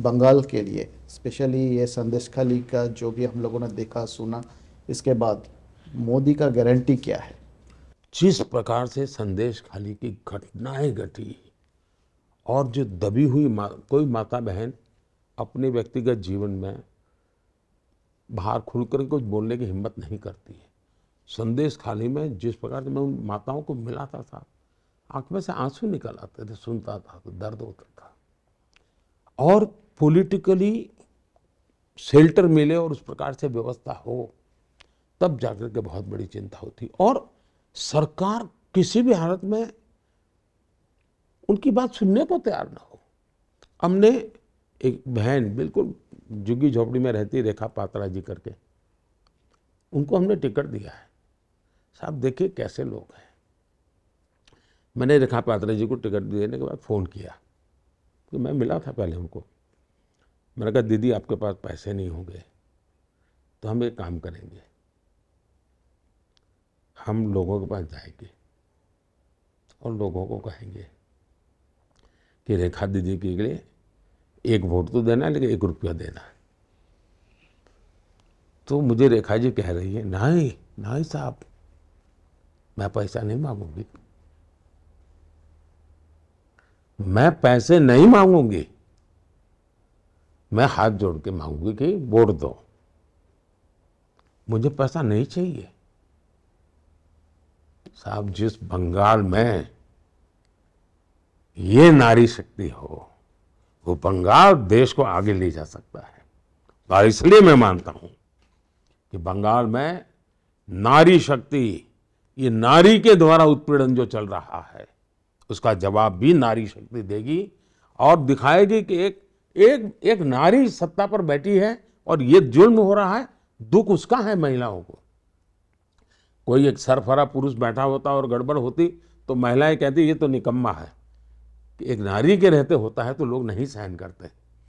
बंगाल के लिए स्पेशली ये संदेश खाली का जो भी हम लोगों ने देखा सुना इसके बाद मोदी का गारंटी क्या है जिस प्रकार से संदेश खाली की घटनाएं घटी और जो दबी हुई मा, कोई माता बहन अपने व्यक्तिगत जीवन में बाहर खुलकर कुछ बोलने की हिम्मत नहीं करती है संदेश खाली में जिस प्रकार से मैं उन माताओं को मिलाता था आंख में से आंसू निकल आते थे सुनता था तो दर्द होता था और पॉलिटिकली शेल्टर मिले और उस प्रकार से व्यवस्था हो तब जाकर के बहुत बड़ी चिंता होती और सरकार किसी भी हालत में उनकी बात सुनने को तैयार ना हो हमने एक बहन बिल्कुल झुग्गी झोपड़ी में रहती रेखा पात्रा जी करके उनको हमने टिकट दिया है साहब देखिए कैसे लोग हैं मैंने रेखा पात्रा जी को टिकट देने के बाद फ़ोन किया कि मैं मिला था पहले उनको मैंने कहा दीदी आपके पास पैसे नहीं होंगे तो हम एक काम करेंगे हम लोगों के पास जाएंगे और लोगों को कहेंगे कि रेखा दीदी के लिए एक वोट तो देना लेकिन एक रुपया देना तो मुझे रेखा जी कह रही है नहीं नहीं साहब मैं पैसा नहीं मांगूंगी मैं पैसे नहीं मांगूंगी मैं हाथ जोड़ के मांगूंगी कि वोट दो मुझे पैसा नहीं चाहिए साहब जिस बंगाल में ये नारी शक्ति हो वो बंगाल देश को आगे ले जा सकता है और इसलिए मैं मानता हूं कि बंगाल में नारी शक्ति ये नारी के द्वारा उत्पीड़न जो चल रहा है उसका जवाब भी नारी शक्ति देगी और दिखाएगी कि एक एक एक नारी सत्ता पर बैठी है और ये जुल्म हो रहा है दुख उसका है महिलाओं को कोई एक सरफरा पुरुष बैठा होता और गड़बड़ होती तो महिलाएं कहती ये तो निकम्मा है एक नारी के रहते होता है तो लोग नहीं सहन करते